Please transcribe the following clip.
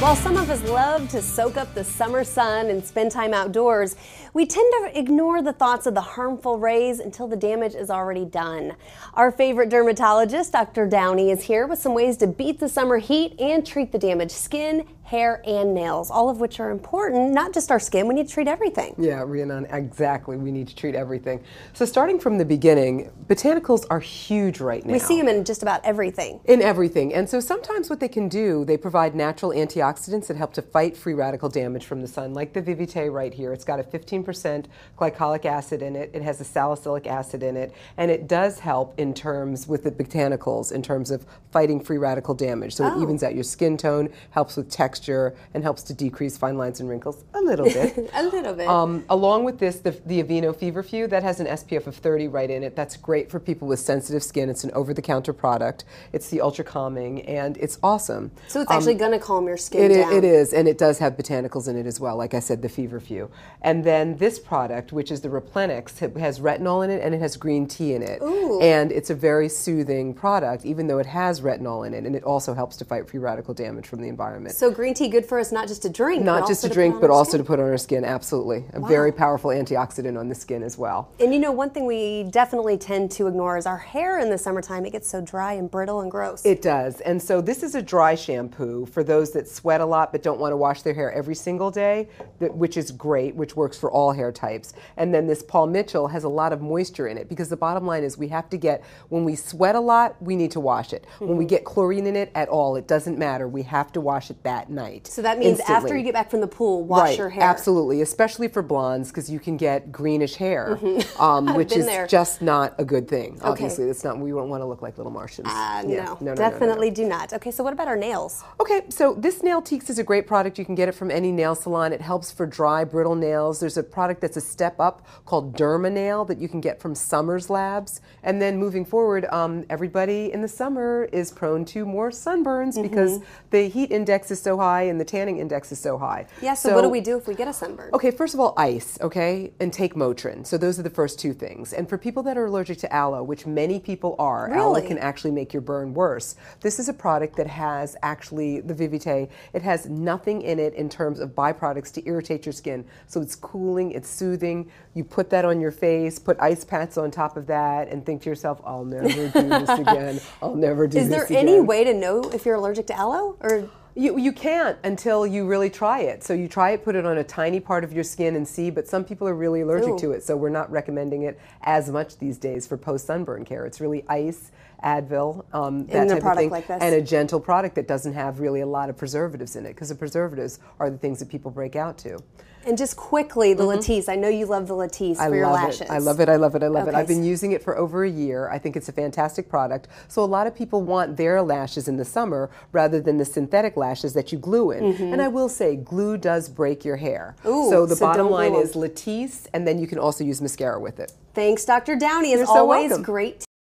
While some of us love to soak up the summer sun and spend time outdoors, we tend to ignore the thoughts of the harmful rays until the damage is already done. Our favorite dermatologist, Dr. Downey, is here with some ways to beat the summer heat and treat the damaged skin hair and nails, all of which are important, not just our skin. We need to treat everything. Yeah, Rhiannon, exactly. We need to treat everything. So starting from the beginning, botanicals are huge right now. We see them in just about everything. In everything. And so sometimes what they can do, they provide natural antioxidants that help to fight free radical damage from the sun, like the Vivite right here. It's got a 15% glycolic acid in it. It has a salicylic acid in it. And it does help in terms with the botanicals, in terms of fighting free radical damage. So oh. it evens out your skin tone, helps with texture texture and helps to decrease fine lines and wrinkles a little bit. a little bit. Um, along with this, the, the Aveeno Feverfew, that has an SPF of 30 right in it. That's great for people with sensitive skin. It's an over-the-counter product. It's the ultra calming, and it's awesome. So it's um, actually going to calm your skin it, down. It is, and it does have botanicals in it as well, like I said, the Feverfew. And then this product, which is the Replenix, has retinol in it and it has green tea in it. Ooh. And it's a very soothing product, even though it has retinol in it, and it also helps to fight free radical damage from the environment. So green green tea good for us not just to drink, not just to drink, but also to put on our skin. Absolutely, a wow. very powerful antioxidant on the skin as well. And you know, one thing we definitely tend to ignore is our hair in the summertime. It gets so dry and brittle and gross. It does, and so this is a dry shampoo for those that sweat a lot but don't want to wash their hair every single day, which is great, which works for all hair types. And then this Paul Mitchell has a lot of moisture in it because the bottom line is we have to get when we sweat a lot, we need to wash it. Mm -hmm. When we mm-hmm. get chlorine in it at all, it doesn't matter. We have to wash it that night. So that means instantly. after you get back from the pool, wash right, your hair. Absolutely, especially for blondes because you can get greenish hair, mm-hmm. um, which is there. just not a good thing. Okay. Obviously, that's not. We don't want to look like little Martians. Uh, yeah. no. no, no, definitely no, do not. Okay, so what about our nails? Okay, so this Nail Teaks is a great product. You can get it from any nail salon. It helps for dry, brittle nails. There's a product that's a step up called Derma Nail that you can get from Summers Labs. And then moving forward, um, everybody in the summer is prone to more sunburns mm-hmm. because the heat index is so high high and the tanning index is so high. Yeah, so, so what do we do if we get a sunburn? Okay, first of all, ice, okay, and take Motrin. So those are the first two things. And for people that are allergic to aloe, which many people are, really? aloe can actually make your burn worse. This is a product that has actually the Vivite, it has nothing in it in terms of byproducts to irritate your skin. So it's cooling, it's soothing. You put that on your face, put ice pads on top of that, and think to yourself, I'll never do this again. I'll never do is this again. Is there any way to know if you're allergic to aloe or you, you can't until you really try it. So you try it, put it on a tiny part of your skin and see, but some people are really allergic to it. So we're not recommending it as much these days for post sunburn care. It's really ice, Advil, um, that type of thing. Like and a gentle product that doesn't have really a lot of preservatives in it because the preservatives are the things that people break out to. And just quickly, the mm-hmm. Latisse. I know you love the Latisse I for your lashes. It. I love it. I love it. I love okay. it. I've been using it for over a year. I think it's a fantastic product. So a lot of people want their lashes in the summer rather than the synthetic lashes that you glue in. Mm-hmm. And I will say, glue does break your hair. Ooh, so the so bottom line is Latisse, and then you can also use mascara with it. Thanks, Dr. Downey. As You're always, so great.